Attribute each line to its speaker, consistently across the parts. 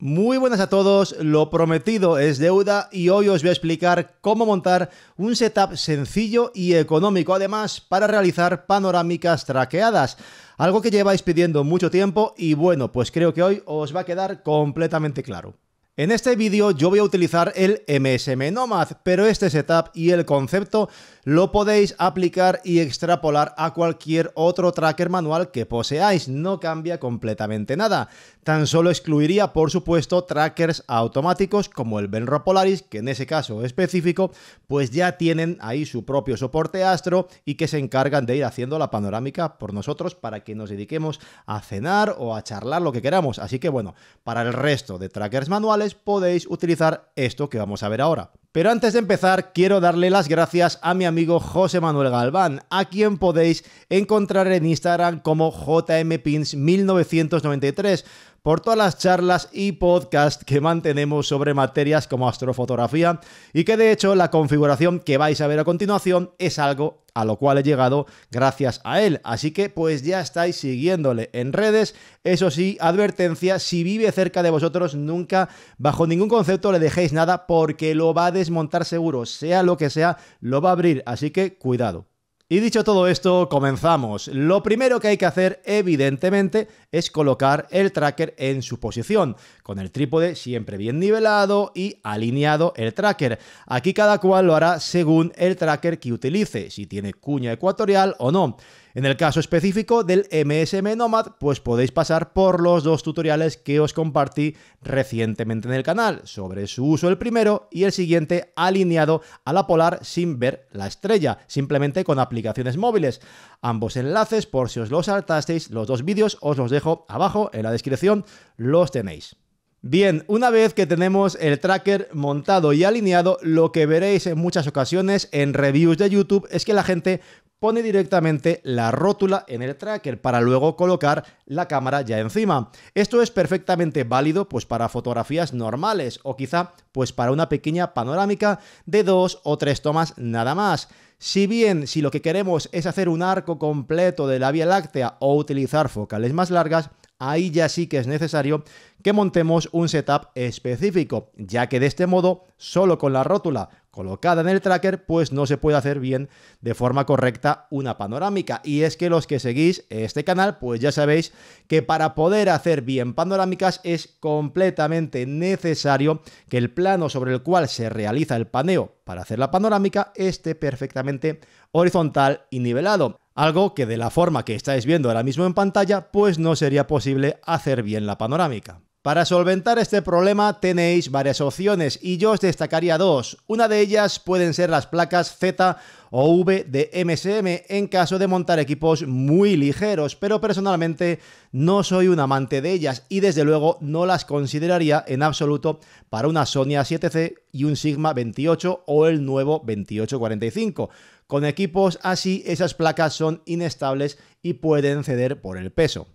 Speaker 1: Muy buenas a todos, lo prometido es deuda y hoy os voy a explicar cómo montar un setup sencillo y económico, además para realizar panorámicas traqueadas, algo que lleváis pidiendo mucho tiempo y bueno, pues creo que hoy os va a quedar completamente claro. En este vídeo yo voy a utilizar el MSM Nomad, pero este setup y el concepto lo podéis aplicar y extrapolar a cualquier otro tracker manual que poseáis. No cambia completamente nada. Tan solo excluiría, por supuesto, trackers automáticos como el Benro Polaris, que en ese caso específico, pues ya tienen ahí su propio soporte astro y que se encargan de ir haciendo la panorámica por nosotros para que nos dediquemos a cenar o a charlar lo que queramos. Así que bueno, para el resto de trackers manuales podéis utilizar esto que vamos a ver ahora. Pero antes de empezar, quiero darle las gracias a mi amigo José Manuel Galván, a quien podéis encontrar en Instagram como jmpins1993 por todas las charlas y podcasts que mantenemos sobre materias como astrofotografía y que de hecho la configuración que vais a ver a continuación es algo a lo cual he llegado gracias a él. Así que pues ya estáis siguiéndole en redes. Eso sí, advertencia, si vive cerca de vosotros, nunca bajo ningún concepto le dejéis nada porque lo va a desmontar seguro, sea lo que sea, lo va a abrir. Así que cuidado. Y dicho todo esto, comenzamos. Lo primero que hay que hacer, evidentemente, es colocar el tracker en su posición, con el trípode siempre bien nivelado y alineado el tracker. Aquí cada cual lo hará según el tracker que utilice, si tiene cuña ecuatorial o no. En el caso específico del MSM Nomad, pues podéis pasar por los dos tutoriales que os compartí recientemente en el canal, sobre su uso el primero y el siguiente alineado a la polar sin ver la estrella, simplemente con aplicaciones móviles. Ambos enlaces, por si os los saltasteis, los dos vídeos os los dejo abajo en la descripción, los tenéis. Bien, una vez que tenemos el tracker montado y alineado, lo que veréis en muchas ocasiones en reviews de YouTube es que la gente pone directamente la rótula en el tracker para luego colocar la cámara ya encima. Esto es perfectamente válido pues para fotografías normales o quizá pues para una pequeña panorámica de dos o tres tomas nada más. Si bien si lo que queremos es hacer un arco completo de la Vía Láctea o utilizar focales más largas, ahí ya sí que es necesario que montemos un setup específico, ya que de este modo, solo con la rótula colocada en el tracker, pues no se puede hacer bien de forma correcta una panorámica. Y es que los que seguís este canal, pues ya sabéis que para poder hacer bien panorámicas es completamente necesario que el plano sobre el cual se realiza el paneo para hacer la panorámica esté perfectamente horizontal y nivelado algo que de la forma que estáis viendo ahora mismo en pantalla, pues no sería posible hacer bien la panorámica. Para solventar este problema tenéis varias opciones y yo os destacaría dos. Una de ellas pueden ser las placas Z o V de MSM en caso de montar equipos muy ligeros, pero personalmente no soy un amante de ellas y desde luego no las consideraría en absoluto para una Sony A7C y un Sigma 28 o el nuevo 2845. Con equipos así esas placas son inestables y pueden ceder por el peso.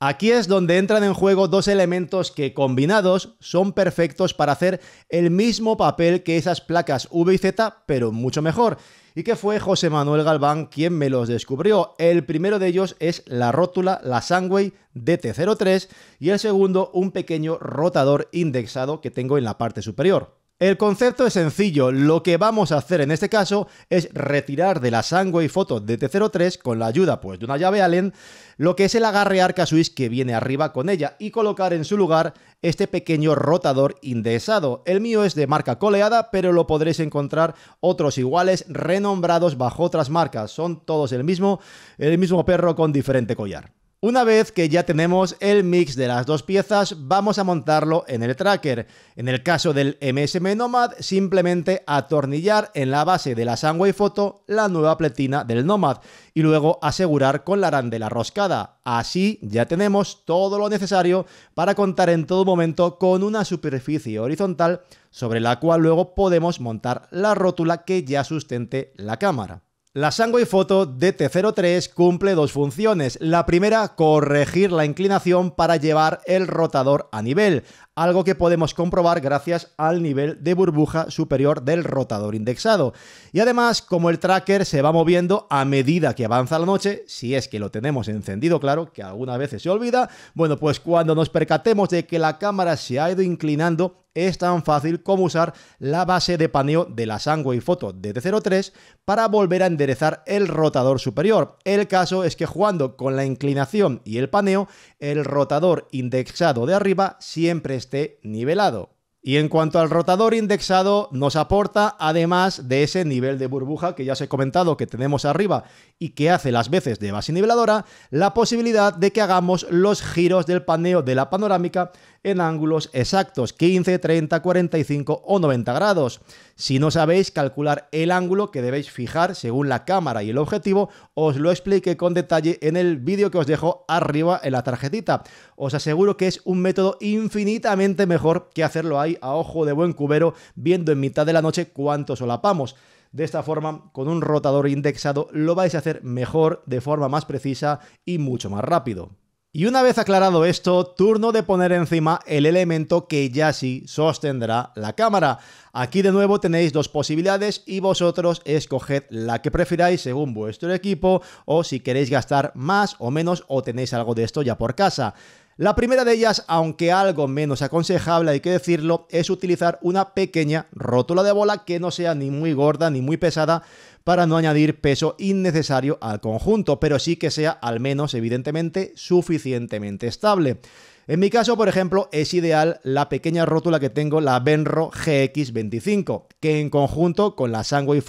Speaker 1: Aquí es donde entran en juego dos elementos que combinados son perfectos para hacer el mismo papel que esas placas V y Z, pero mucho mejor. Y que fue José Manuel Galván quien me los descubrió. El primero de ellos es la rótula, la Sangway DT03, y el segundo un pequeño rotador indexado que tengo en la parte superior. El concepto es sencillo, lo que vamos a hacer en este caso es retirar de la y foto de t 03 con la ayuda pues, de una llave Allen lo que es el agarre Arca Swiss que viene arriba con ella y colocar en su lugar este pequeño rotador indesado. El mío es de marca coleada pero lo podréis encontrar otros iguales renombrados bajo otras marcas, son todos el mismo, el mismo perro con diferente collar. Una vez que ya tenemos el mix de las dos piezas, vamos a montarlo en el tracker. En el caso del MSM Nomad, simplemente atornillar en la base de la Sunway Photo la nueva pletina del Nomad y luego asegurar con la arandela roscada. Así ya tenemos todo lo necesario para contar en todo momento con una superficie horizontal sobre la cual luego podemos montar la rótula que ya sustente la cámara. La foto Photo DT03 cumple dos funciones. La primera, corregir la inclinación para llevar el rotador a nivel algo que podemos comprobar gracias al nivel de burbuja superior del rotador indexado. Y además, como el tracker se va moviendo a medida que avanza la noche, si es que lo tenemos encendido, claro, que algunas veces se olvida, bueno, pues cuando nos percatemos de que la cámara se ha ido inclinando, es tan fácil como usar la base de paneo de la y Photo DT03 para volver a enderezar el rotador superior. El caso es que jugando con la inclinación y el paneo, el rotador indexado de arriba siempre esté nivelado. Y en cuanto al rotador indexado, nos aporta además de ese nivel de burbuja que ya os he comentado que tenemos arriba y que hace las veces de base niveladora, la posibilidad de que hagamos los giros del paneo de la panorámica en ángulos exactos, 15, 30, 45 o 90 grados. Si no sabéis calcular el ángulo que debéis fijar según la cámara y el objetivo, os lo expliqué con detalle en el vídeo que os dejo arriba en la tarjetita. Os aseguro que es un método infinitamente mejor que hacerlo ahí a ojo de buen cubero, viendo en mitad de la noche cuánto solapamos. De esta forma, con un rotador indexado lo vais a hacer mejor, de forma más precisa y mucho más rápido. Y una vez aclarado esto, turno de poner encima el elemento que ya sí sostendrá la cámara. Aquí de nuevo tenéis dos posibilidades y vosotros escoged la que prefiráis según vuestro equipo o si queréis gastar más o menos o tenéis algo de esto ya por casa. La primera de ellas, aunque algo menos aconsejable hay que decirlo, es utilizar una pequeña rótula de bola que no sea ni muy gorda ni muy pesada para no añadir peso innecesario al conjunto, pero sí que sea al menos evidentemente suficientemente estable. En mi caso, por ejemplo, es ideal la pequeña rótula que tengo, la Benro GX25, que en conjunto con la Sunway y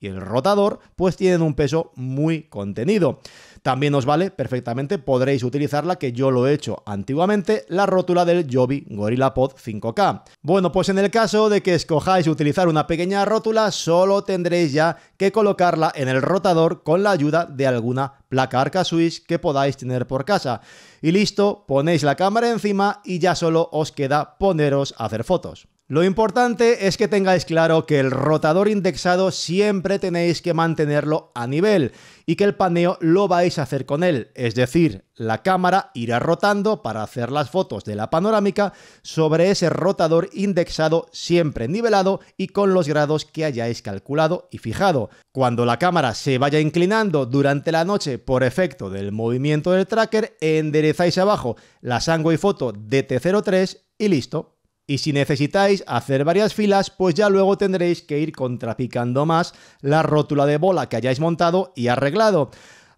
Speaker 1: y el rotador, pues tienen un peso muy contenido. También os vale perfectamente, podréis utilizarla que yo lo he hecho antiguamente, la rótula del Joby GorillaPod 5K. Bueno, pues en el caso de que escojáis utilizar una pequeña rótula, solo tendréis ya que colocarla en el rotador con la ayuda de alguna placa Arca Swiss que podáis tener por casa. Y listo, ponéis la cámara encima y ya solo os queda poneros a hacer fotos. Lo importante es que tengáis claro que el rotador indexado siempre tenéis que mantenerlo a nivel y que el paneo lo vais a hacer con él, es decir, la cámara irá rotando para hacer las fotos de la panorámica sobre ese rotador indexado siempre nivelado y con los grados que hayáis calculado y fijado. Cuando la cámara se vaya inclinando durante la noche por efecto del movimiento del tracker, enderezáis abajo la sango y foto de T03 y listo. Y si necesitáis hacer varias filas, pues ya luego tendréis que ir contrapicando más la rótula de bola que hayáis montado y arreglado.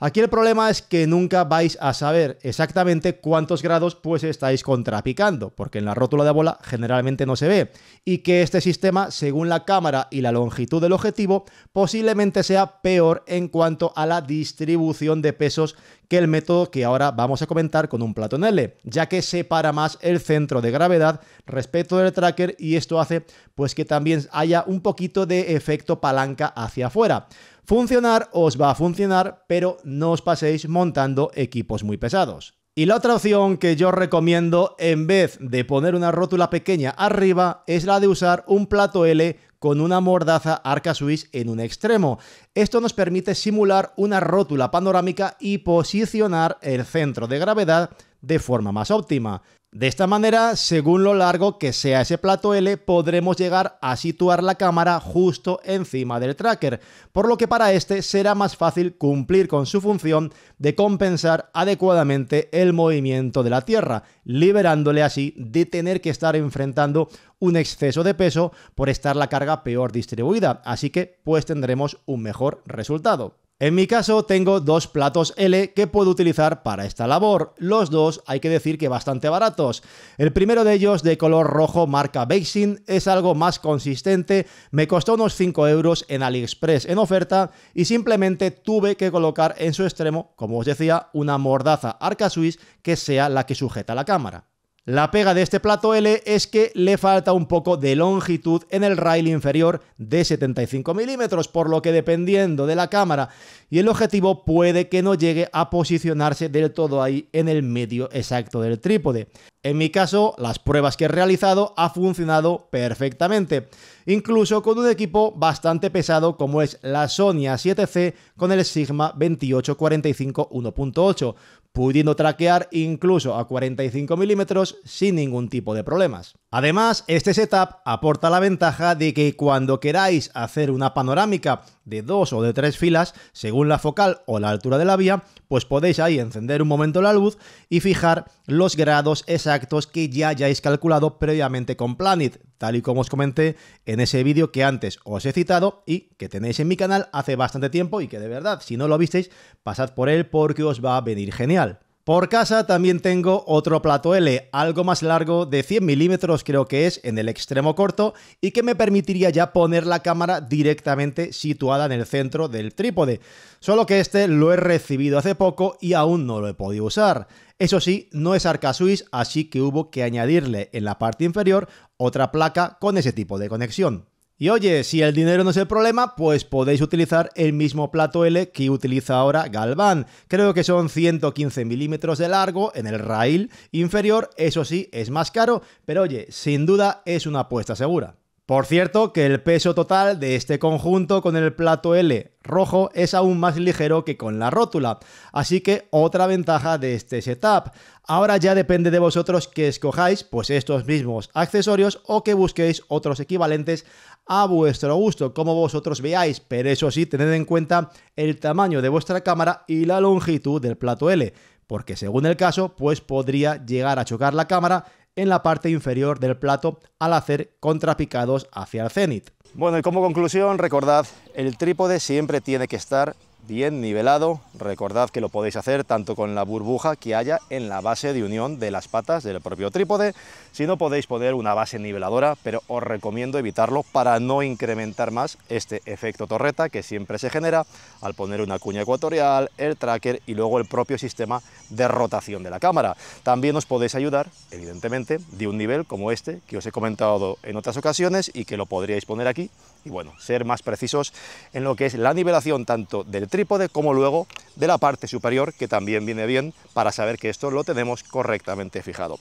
Speaker 1: Aquí el problema es que nunca vais a saber exactamente cuántos grados pues estáis contrapicando, porque en la rótula de bola generalmente no se ve, y que este sistema, según la cámara y la longitud del objetivo, posiblemente sea peor en cuanto a la distribución de pesos que el método que ahora vamos a comentar con un plato L, ya que separa más el centro de gravedad respecto del tracker y esto hace pues que también haya un poquito de efecto palanca hacia afuera funcionar, os va a funcionar, pero no os paséis montando equipos muy pesados. Y la otra opción que yo recomiendo, en vez de poner una rótula pequeña arriba, es la de usar un plato L con una mordaza arca Swiss en un extremo. Esto nos permite simular una rótula panorámica y posicionar el centro de gravedad de forma más óptima. De esta manera, según lo largo que sea ese plato L, podremos llegar a situar la cámara justo encima del tracker, por lo que para este será más fácil cumplir con su función de compensar adecuadamente el movimiento de la Tierra, liberándole así de tener que estar enfrentando un exceso de peso por estar la carga peor distribuida, así que pues tendremos un mejor resultado. En mi caso tengo dos platos L que puedo utilizar para esta labor. Los dos hay que decir que bastante baratos. El primero de ellos de color rojo marca Basin es algo más consistente, me costó unos 5 euros en AliExpress en oferta y simplemente tuve que colocar en su extremo, como os decía, una mordaza arca Swiss que sea la que sujeta la cámara. La pega de este plato L es que le falta un poco de longitud en el rail inferior de 75 milímetros, por lo que dependiendo de la cámara y el objetivo puede que no llegue a posicionarse del todo ahí en el medio exacto del trípode. En mi caso, las pruebas que he realizado ha funcionado perfectamente, incluso con un equipo bastante pesado como es la Sony A7C con el Sigma 2845 1.8, pudiendo traquear incluso a 45 milímetros sin ningún tipo de problemas. Además, este setup aporta la ventaja de que cuando queráis hacer una panorámica de dos o de tres filas, según la focal o la altura de la vía, pues podéis ahí encender un momento la luz y fijar los grados exactos que ya hayáis calculado previamente con Planet, tal y como os comenté en ese vídeo que antes os he citado y que tenéis en mi canal hace bastante tiempo y que de verdad, si no lo visteis, pasad por él porque os va a venir genial. Por casa también tengo otro plato L, algo más largo, de 100 milímetros creo que es, en el extremo corto, y que me permitiría ya poner la cámara directamente situada en el centro del trípode. Solo que este lo he recibido hace poco y aún no lo he podido usar. Eso sí, no es arca así que hubo que añadirle en la parte inferior otra placa con ese tipo de conexión. Y oye, si el dinero no es el problema, pues podéis utilizar el mismo plato L que utiliza ahora Galván. Creo que son 115 milímetros de largo en el rail inferior, eso sí, es más caro, pero oye, sin duda es una apuesta segura. Por cierto, que el peso total de este conjunto con el plato L rojo es aún más ligero que con la rótula, así que otra ventaja de este setup. Ahora ya depende de vosotros que escojáis pues estos mismos accesorios o que busquéis otros equivalentes a vuestro gusto, como vosotros veáis, pero eso sí, tened en cuenta el tamaño de vuestra cámara y la longitud del plato L, porque según el caso, pues podría llegar a chocar la cámara en la parte inferior del plato al hacer contrapicados hacia el cenit. Bueno, y como conclusión, recordad, el trípode siempre tiene que estar bien nivelado. Recordad que lo podéis hacer tanto con la burbuja que haya en la base de unión de las patas del propio trípode, si no podéis poner una base niveladora, pero os recomiendo evitarlo para no incrementar más este efecto torreta que siempre se genera al poner una cuña ecuatorial, el tracker y luego el propio sistema de rotación de la cámara. También os podéis ayudar, evidentemente, de un nivel como este que os he comentado en otras ocasiones y que lo podríais poner aquí y bueno, ser más precisos en lo que es la nivelación tanto del trípode como luego de la parte superior, que también viene bien para saber que esto lo tenemos correctamente fijado.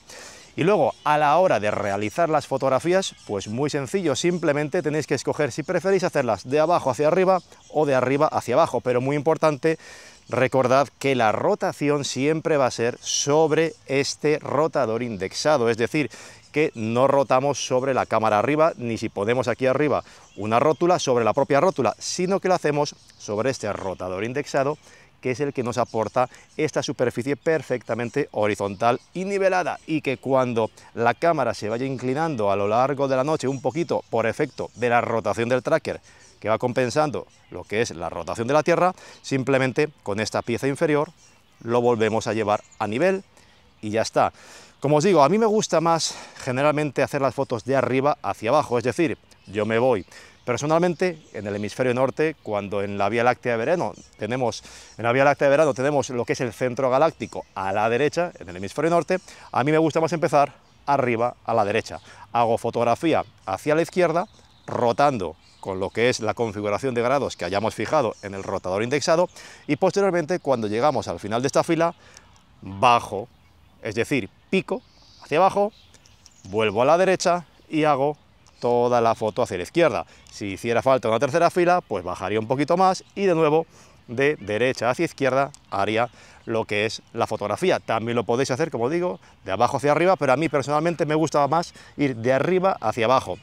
Speaker 1: Y luego, a la hora de realizar las fotografías, pues muy sencillo, simplemente tenéis que escoger si preferís hacerlas de abajo hacia arriba o de arriba hacia abajo, pero muy importante Recordad que la rotación siempre va a ser sobre este rotador indexado, es decir, que no rotamos sobre la cámara arriba, ni si ponemos aquí arriba una rótula sobre la propia rótula, sino que lo hacemos sobre este rotador indexado, que es el que nos aporta esta superficie perfectamente horizontal y nivelada, y que cuando la cámara se vaya inclinando a lo largo de la noche un poquito por efecto de la rotación del tracker que va compensando lo que es la rotación de la Tierra, simplemente con esta pieza inferior lo volvemos a llevar a nivel y ya está. Como os digo, a mí me gusta más generalmente hacer las fotos de arriba hacia abajo, es decir, yo me voy personalmente en el hemisferio norte cuando en la Vía Láctea de verano tenemos en la Vía Láctea verano tenemos lo que es el centro galáctico a la derecha en el hemisferio norte, a mí me gusta más empezar arriba a la derecha. Hago fotografía hacia la izquierda rotando con lo que es la configuración de grados que hayamos fijado en el rotador indexado y posteriormente cuando llegamos al final de esta fila, bajo, es decir, pico hacia abajo, vuelvo a la derecha y hago toda la foto hacia la izquierda. Si hiciera falta una tercera fila, pues bajaría un poquito más y de nuevo de derecha hacia izquierda haría lo que es la fotografía. También lo podéis hacer, como digo, de abajo hacia arriba, pero a mí personalmente me gustaba más ir de arriba hacia abajo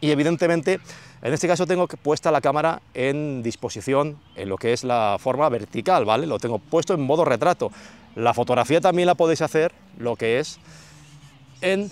Speaker 1: y evidentemente en este caso tengo puesta la cámara en disposición en lo que es la forma vertical, ¿vale? Lo tengo puesto en modo retrato. La fotografía también la podéis hacer lo que es en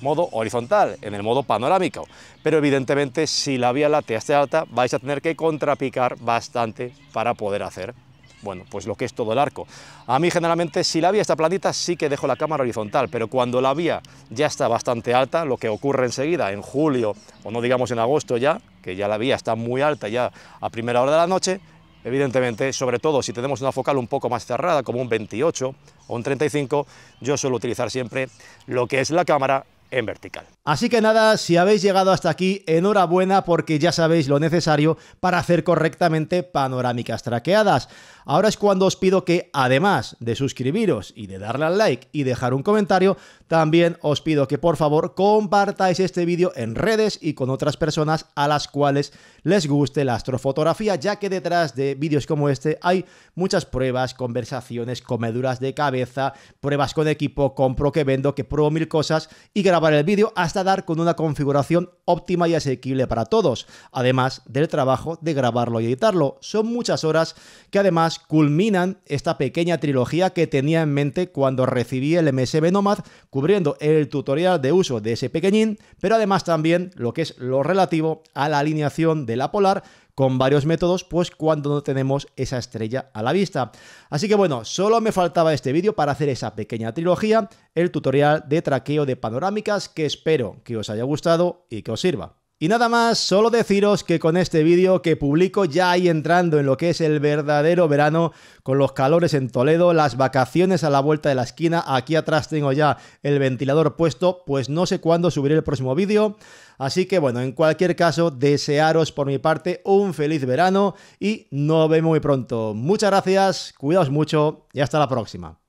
Speaker 1: modo horizontal, en el modo panorámico. Pero evidentemente si la vía láctea hace alta vais a tener que contrapicar bastante para poder hacer bueno, pues lo que es todo el arco. A mí generalmente si la vía está planita sí que dejo la cámara horizontal, pero cuando la vía ya está bastante alta, lo que ocurre enseguida en julio o no digamos en agosto ya, que ya la vía está muy alta ya a primera hora de la noche, evidentemente, sobre todo si tenemos una focal un poco más cerrada, como un 28 o un 35, yo suelo utilizar siempre lo que es la cámara en vertical. Así que nada, si habéis llegado hasta aquí, enhorabuena porque ya sabéis lo necesario para hacer correctamente panorámicas traqueadas. Ahora es cuando os pido que, además de suscribiros y de darle al like y dejar un comentario, también os pido que por favor compartáis este vídeo en redes y con otras personas a las cuales les guste la astrofotografía, ya que detrás de vídeos como este hay muchas pruebas, conversaciones, comeduras de cabeza, pruebas con equipo, compro que vendo, que pruebo mil cosas y grabar el vídeo hasta dar con una configuración óptima y asequible para todos, además del trabajo de grabarlo y editarlo. Son muchas horas que además culminan esta pequeña trilogía que tenía en mente cuando recibí el MSB Nomad cubriendo el tutorial de uso de ese pequeñín, pero además también lo que es lo relativo a la alineación de la polar con varios métodos, pues cuando no tenemos esa estrella a la vista. Así que bueno, solo me faltaba este vídeo para hacer esa pequeña trilogía, el tutorial de traqueo de panorámicas que espero que os haya gustado y que os sirva. Y nada más, solo deciros que con este vídeo que publico ya ahí entrando en lo que es el verdadero verano, con los calores en Toledo, las vacaciones a la vuelta de la esquina, aquí atrás tengo ya el ventilador puesto, pues no sé cuándo subiré el próximo vídeo. Así que bueno, en cualquier caso, desearos por mi parte un feliz verano y nos vemos muy pronto. Muchas gracias, cuidaos mucho y hasta la próxima.